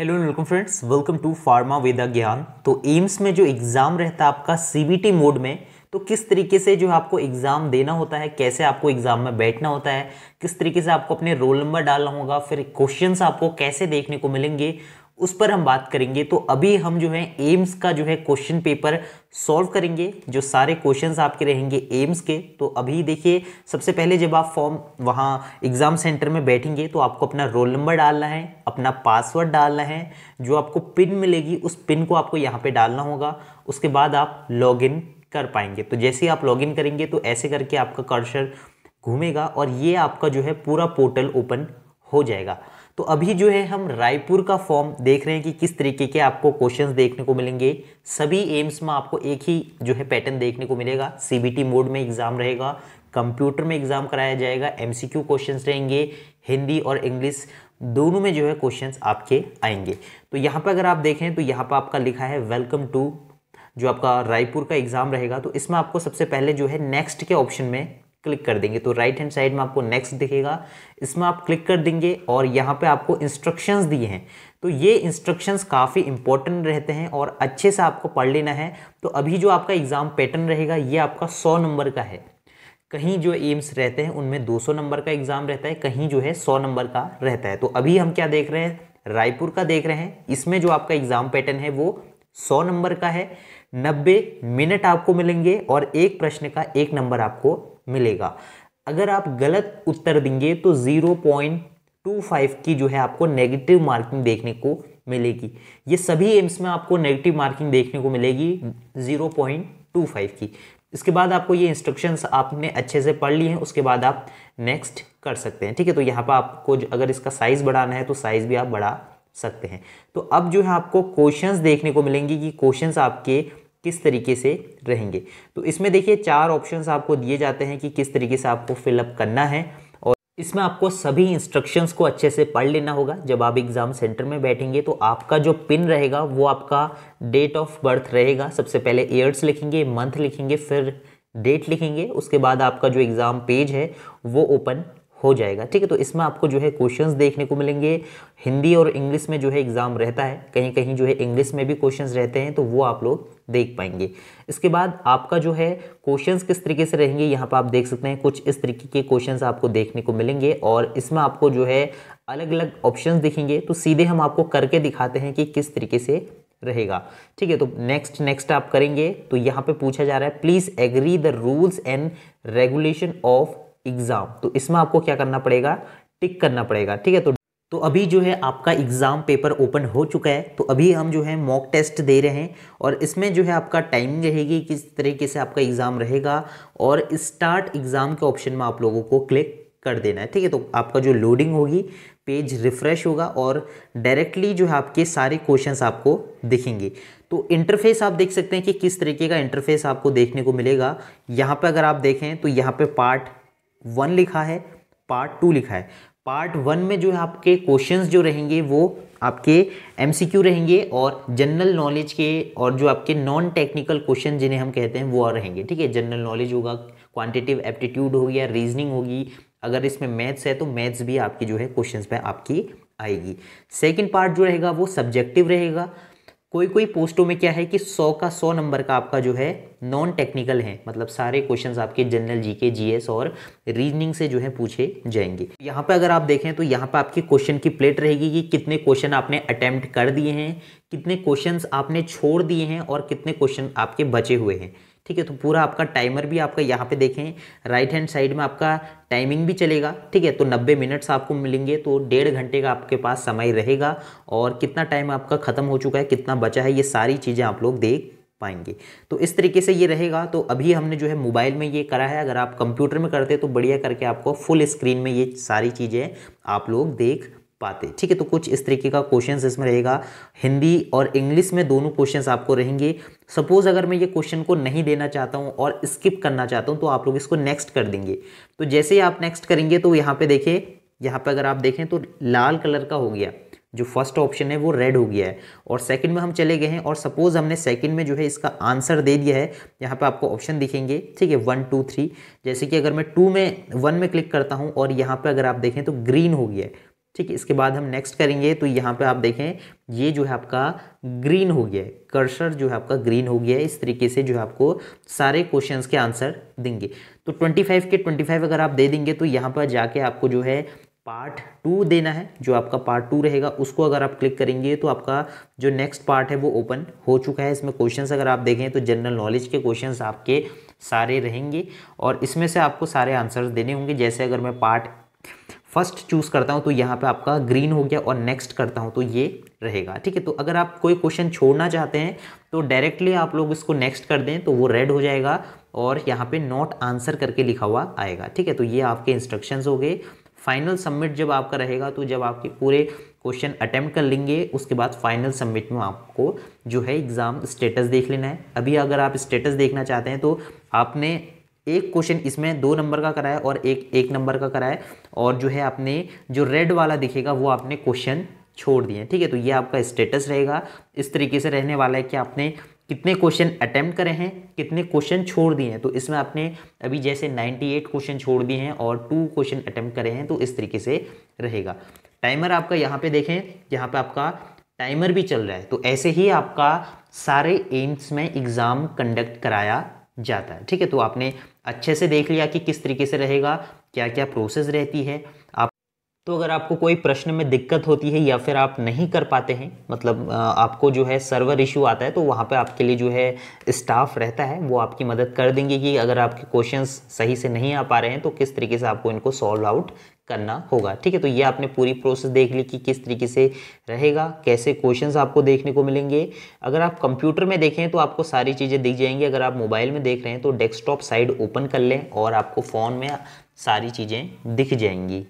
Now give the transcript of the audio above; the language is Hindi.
hello and welcome friends welcome to pharma Veda Gyan तो एम्स में जो एग्ज़ाम रहता है आपका सीबीटी मोड में तो किस तरीके से जो आपको एग्ज़ाम देना होता है कैसे आपको एग्ज़ाम में बैठना होता है किस तरीके से आपको अपने रोल नंबर डालना होगा फिर क्वेश्चंस आपको कैसे देखने को मिलेंगे उस पर हम बात करेंगे तो अभी हम जो है एम्स का जो है क्वेश्चन पेपर सॉल्व करेंगे जो सारे क्वेश्चंस आपके रहेंगे एम्स के तो अभी देखिए सबसे पहले जब आप फॉर्म वहाँ एग्ज़ाम सेंटर में बैठेंगे तो आपको अपना रोल नंबर डालना है अपना पासवर्ड डालना है जो आपको पिन मिलेगी उस पिन को आपको यहाँ पर डालना होगा उसके बाद आप लॉग कर पाएंगे तो जैसे ही आप लॉगिन करेंगे तो ऐसे करके आपका कर्शर घूमेगा और ये आपका जो है पूरा पोर्टल ओपन हो जाएगा तो अभी जो है हम रायपुर का फॉर्म देख रहे हैं कि किस तरीके के आपको क्वेश्चंस देखने को मिलेंगे सभी एम्स में आपको एक ही जो है पैटर्न देखने को मिलेगा सीबीटी मोड में एग्ज़ाम रहेगा कंप्यूटर में एग्ज़ाम कराया जाएगा एमसीक्यू क्वेश्चंस रहेंगे हिंदी और इंग्लिश दोनों में जो है क्वेश्चंस आपके आएंगे तो यहाँ पर अगर आप देखें तो यहाँ पर आपका लिखा है वेलकम टू जो आपका रायपुर का एग्ज़ाम रहेगा तो इसमें आपको सबसे पहले जो है नेक्स्ट के ऑप्शन में क्लिक कर देंगे तो राइट हैंड साइड में आपको नेक्स्ट दिखेगा इसमें आप क्लिक कर देंगे और यहाँ पे आपको इंस्ट्रक्शंस दिए हैं तो ये इंस्ट्रक्शंस काफ़ी इंपॉर्टेंट रहते हैं और अच्छे से आपको पढ़ लेना है तो अभी जो आपका एग्ज़ाम पैटर्न रहेगा ये आपका सौ नंबर का है कहीं जो एम्स रहते हैं उनमें सौ नंबर का एग्ज़ाम रहता है कहीं जो है सौ नंबर का रहता है तो अभी हम क्या देख रहे हैं रायपुर का देख रहे हैं इसमें जो आपका एग्ज़ाम पैटर्न है वो सौ नंबर का है नब्बे मिनट आपको मिलेंगे और एक प्रश्न का एक नंबर आपको मिलेगा अगर आप गलत उत्तर देंगे तो ज़ीरो पॉइंट टू फाइव की जो है आपको नेगेटिव मार्किंग देखने को मिलेगी ये सभी एम्स में आपको नेगेटिव मार्किंग देखने को मिलेगी ज़ीरो पॉइंट टू फाइव की इसके बाद आपको ये इंस्ट्रक्शंस आपने अच्छे से पढ़ लिए हैं उसके बाद आप नेक्स्ट कर सकते हैं ठीक है तो यहाँ पर आपको अगर इसका साइज़ बढ़ाना है तो साइज़ भी आप बढ़ा सकते हैं तो अब जो है आपको क्वेश्चंस देखने को मिलेंगे कि क्वेश्चंस आपके किस तरीके से रहेंगे तो इसमें देखिए चार ऑप्शंस आपको दिए जाते हैं कि किस तरीके से आपको फिलअप करना है और इसमें आपको सभी इंस्ट्रक्शंस को अच्छे से पढ़ लेना होगा जब आप एग्ज़ाम सेंटर में बैठेंगे तो आपका जो पिन रहेगा वो आपका डेट ऑफ बर्थ रहेगा सबसे पहले ईयर्स लिखेंगे मंथ लिखेंगे फिर डेट लिखेंगे उसके बाद आपका जो एग्ज़ाम पेज है वो ओपन हो जाएगा ठीक है तो इसमें आपको जो है क्वेश्चंस देखने को मिलेंगे हिंदी और इंग्लिश में जो है एग्ज़ाम रहता है कहीं कहीं जो है इंग्लिश में भी क्वेश्चंस रहते हैं तो वो आप लोग देख पाएंगे इसके बाद आपका जो है क्वेश्चंस किस तरीके से रहेंगे यहाँ पर आप देख सकते हैं कुछ इस तरीके के क्वेश्चन आपको देखने को मिलेंगे और इसमें आपको जो है अलग अलग ऑप्शन दिखेंगे तो सीधे हम आपको करके दिखाते हैं कि किस तरीके से रहेगा ठीक है तो नेक्स्ट नेक्स्ट आप करेंगे तो यहाँ पे पूछा जा रहा है please agree the rules and regulation of exam तो इसमें आपको क्या करना पड़ेगा टिक करना पड़ेगा ठीक है तो तो अभी जो है आपका एग्ज़ाम पेपर ओपन हो चुका है तो अभी हम जो है मॉक टेस्ट दे रहे हैं और इसमें जो है आपका टाइमिंग रहेगी किस तरीके से आपका एग्ज़ाम रहेगा और स्टार्ट एग्ज़ाम के ऑप्शन में आप लोगों को क्लिक कर देना है ठीक है तो आपका जो लोडिंग होगी पेज रिफ़्रेश होगा और डायरेक्टली जो है आपके सारे क्वेश्चंस आपको दिखेंगे तो इंटरफेस आप देख सकते हैं कि किस तरीके का इंटरफेस आपको देखने को मिलेगा यहाँ पे अगर आप देखें तो यहाँ पे पार्ट वन लिखा है पार्ट टू लिखा है पार्ट वन में जो है आपके क्वेश्चंस जो रहेंगे वो आपके एमसीक्यू रहेंगे और जनरल नॉलेज के और जो आपके नॉन टेक्निकल क्वेश्चन जिन्हें हम कहते हैं वो रहेंगे ठीक है जनरल नॉलेज होगा क्वांटिटिव एप्टीट्यूड हो गया रीजनिंग होगी अगर इसमें मैथ्स है तो मैथ्स भी आपकी जो है क्वेश्चन पर आपकी आएगी सेकेंड पार्ट जो रहेगा वो सब्जेक्टिव रहेगा कोई कोई पोस्टों में क्या है कि सौ का सौ नंबर का आपका जो है नॉन टेक्निकल है मतलब सारे क्वेश्चंस आपके जनरल जीके जीएस और रीजनिंग से जो है पूछे जाएंगे यहाँ पर अगर आप देखें तो यहाँ पर आपके क्वेश्चन की प्लेट रहेगी कि कितने क्वेश्चन आपने अटेम्प्ट कर दिए हैं कितने क्वेश्चंस आपने छोड़ दिए हैं और कितने क्वेश्चन आपके बचे हुए हैं ठीक है तो पूरा आपका टाइमर भी आपका यहाँ पे देखें राइट हैंड साइड में आपका टाइमिंग भी चलेगा ठीक है तो 90 मिनट्स आपको मिलेंगे तो डेढ़ घंटे का आपके पास समय रहेगा और कितना टाइम आपका ख़त्म हो चुका है कितना बचा है ये सारी चीज़ें आप लोग देख पाएंगे तो इस तरीके से ये रहेगा तो अभी हमने जो है मोबाइल में ये करा है अगर आप कंप्यूटर में करते तो बढ़िया करके आपको फुल स्क्रीन में ये सारी चीज़ें आप लोग देख पाते ठीक है तो कुछ इस तरीके का क्वेश्चन इसमें रहेगा हिंदी और इंग्लिश में दोनों क्वेश्चन आपको रहेंगे सपोज़ अगर मैं ये क्वेश्चन को नहीं देना चाहता हूँ और स्किप करना चाहता हूँ तो आप लोग इसको नेक्स्ट कर देंगे तो जैसे ही आप नेक्स्ट करेंगे तो यहाँ पे देखें यहाँ पे अगर आप देखें तो लाल कलर का हो गया जो फर्स्ट ऑप्शन है वो रेड हो गया है और सेकंड में हम चले गए हैं और सपोज़ हमने सेकंड में जो है इसका आंसर दे दिया है यहाँ पे आपको ऑप्शन दिखेंगे ठीक है वन टू थ्री जैसे कि अगर मैं टू में वन में क्लिक करता हूँ और यहाँ पे अगर आप देखें तो ग्रीन हो गया है ठीक है इसके बाद हम नेक्स्ट करेंगे तो यहाँ पे आप देखें ये जो है आपका ग्रीन हो गया है कर्सर जो है आपका ग्रीन हो गया है इस तरीके से जो है आपको सारे क्वेश्चंस के आंसर देंगे तो 25 के 25 अगर आप दे देंगे तो यहाँ पर जाके आपको जो है पार्ट टू देना है जो आपका पार्ट टू रहेगा उसको अगर आप क्लिक करेंगे तो आपका जो नेक्स्ट पार्ट है वो ओपन हो चुका है इसमें क्वेश्चंस अगर आप देखें तो जनरल नॉलेज के क्वेश्चंस आपके सारे रहेंगे और इसमें से आपको सारे आंसर्स देने होंगे जैसे अगर मैं पार्ट फर्स्ट चूज़ करता हूँ तो यहाँ पे आपका ग्रीन हो गया और नेक्स्ट करता हूँ तो ये रहेगा ठीक है तो अगर आप कोई क्वेश्चन छोड़ना चाहते हैं तो डायरेक्टली आप लोग इसको नेक्स्ट कर दें तो वो रेड हो जाएगा और यहाँ पे नॉट आंसर करके लिखा हुआ आएगा ठीक है तो ये आपके इंस्ट्रक्शंस हो गए फाइनल सबमिट जब आपका रहेगा तो जब आपके पूरे क्वेश्चन अटैम्प्ट कर लेंगे उसके बाद फाइनल सबमिट में आपको जो है एग्ज़ाम स्टेटस देख लेना है अभी अगर आप स्टेटस देखना चाहते हैं तो आपने एक क्वेश्चन इसमें दो नंबर का कराया और एक एक नंबर का कराया और जो है आपने जो रेड वाला दिखेगा वो आपने क्वेश्चन छोड़ दिए ठीक है तो ये आपका स्टेटस रहेगा इस तरीके से रहने वाला है कि आपने कितने क्वेश्चन अटैम्प्ट करे हैं कितने क्वेश्चन छोड़ दिए हैं तो इसमें आपने अभी जैसे 98 क्वेश्चन छोड़ दिए हैं और टू क्वेश्चन अटैम्प्ट करे हैं तो इस तरीके से रहेगा टाइमर आपका यहाँ पे देखें यहाँ पे आपका टाइमर भी चल रहा है तो ऐसे ही आपका सारे एम्स में एग्ज़ाम कंडक्ट कराया जाता है ठीक है तो आपने अच्छे से देख लिया कि किस तरीके से रहेगा क्या क्या प्रोसेस रहती है आप तो अगर आपको कोई प्रश्न में दिक्कत होती है या फिर आप नहीं कर पाते हैं मतलब आपको जो है सर्वर इशू आता है तो वहाँ पे आपके लिए जो है स्टाफ रहता है वो आपकी मदद कर देंगे कि अगर आपके क्वेश्चंस सही से नहीं आ पा रहे हैं तो किस तरीके से आपको इनको सॉल्व आउट करना होगा ठीक है तो ये आपने पूरी प्रोसेस देख ली कि किस तरीके से रहेगा कैसे क्वेश्चंस आपको देखने को मिलेंगे अगर आप कंप्यूटर में देखें तो आपको सारी चीज़ें दिख जाएंगी अगर आप मोबाइल में देख रहे हैं तो डेस्कटॉप साइड ओपन कर लें और आपको फ़ोन में सारी चीज़ें दिख जाएंगी